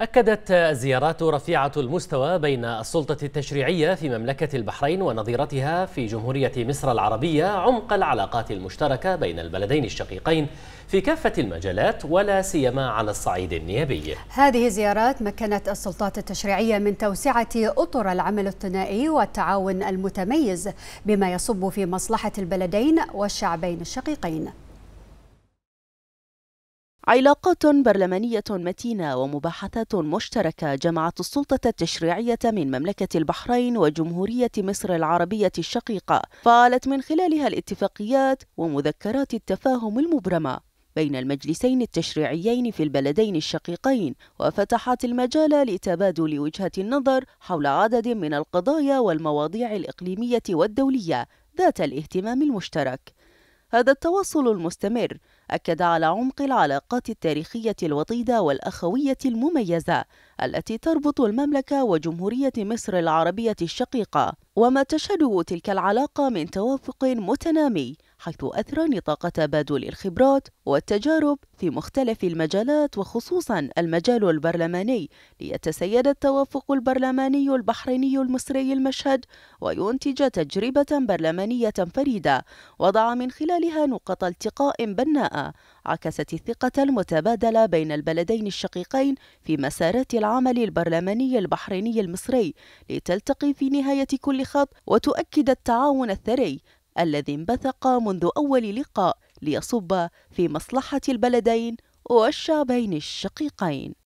أكدت الزيارات رفيعة المستوى بين السلطة التشريعية في مملكة البحرين ونظيرتها في جمهورية مصر العربية عمق العلاقات المشتركة بين البلدين الشقيقين في كافة المجالات ولا سيما على الصعيد النيابي. هذه الزيارات مكنت السلطات التشريعية من توسعة أطر العمل الثنائي والتعاون المتميز بما يصب في مصلحة البلدين والشعبين الشقيقين. علاقات برلمانية متينة ومباحثات مشتركة جمعت السلطة التشريعية من مملكة البحرين وجمهورية مصر العربية الشقيقة فعلت من خلالها الاتفاقيات ومذكرات التفاهم المبرمة بين المجلسين التشريعيين في البلدين الشقيقين وفتحت المجال لتبادل وجهة النظر حول عدد من القضايا والمواضيع الإقليمية والدولية ذات الاهتمام المشترك هذا التواصل المستمر أكد على عمق العلاقات التاريخية الوطيدة والأخوية المميزة التي تربط المملكة وجمهورية مصر العربية الشقيقة وما تشهده تلك العلاقة من توافق متنامي حيث أثرى نطاق تبادل الخبرات والتجارب في مختلف المجالات وخصوصا المجال البرلماني ليتسيد التوافق البرلماني البحريني المصري المشهد وينتج تجربة برلمانية فريدة وضع من خلالها نقط التقاء بناءة عكست الثقة المتبادلة بين البلدين الشقيقين في مسارات العمل البرلماني البحريني المصري لتلتقي في نهاية كل خط وتؤكد التعاون الثري الذي انبثق منذ أول لقاء ليصب في مصلحة البلدين والشعبين الشقيقين